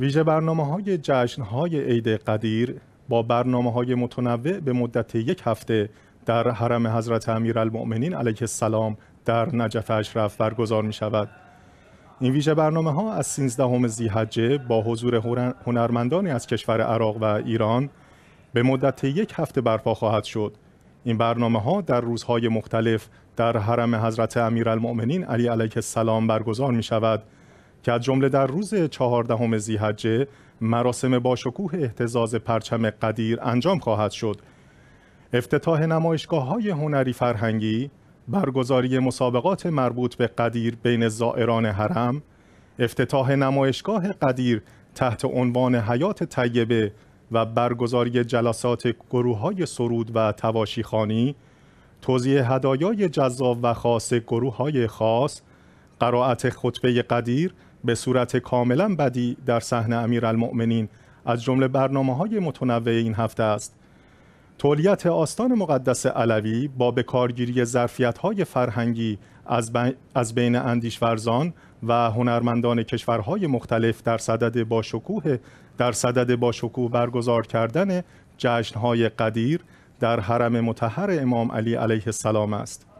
ویژه برنامه های جشن های عید قدیر با برنامه های متنوع به مدت یک هفته در حرم حضرت امیرالمؤمنین علیه السلام در نجف اشرف برگزار می شود. این ویژه برنامه ها از 13 زیحجه با حضور هنرمندانی از کشور عراق و ایران به مدت یک هفته برپا خواهد شد. این برنامه ها در روزهای مختلف در حرم حضرت امیرالمؤمنین علی علیه السلام برگزار می شود که از جمله در روز چهاردهم زیحجه، مراسم باشکوه احتزاز پرچم قدیر انجام خواهد شد افتتاح نمایشگاه های هنری فرهنگی برگزاری مسابقات مربوط به قدیر بین زائران حرم افتتاح نمایشگاه قدیر تحت عنوان حیات طیبه و برگزاری جلسات گروه های سرود و تواشیخانی توضیح هدایای جذاب و خاص گروه های خاص قرائت خطبه قدیر به صورت کاملا بدی در صحنه امیرالمؤمنین از جمله برنامه های متنوع این هفته است تولیت آستان مقدس علوی با بکارگیری ظرفیت های فرهنگی از, از بین اندیشورزان و هنرمندان کشورهای مختلف در صدد باشکوه در صدد شکوه برگزار کردن های قدیر در حرم متحر امام علی علیه السلام است.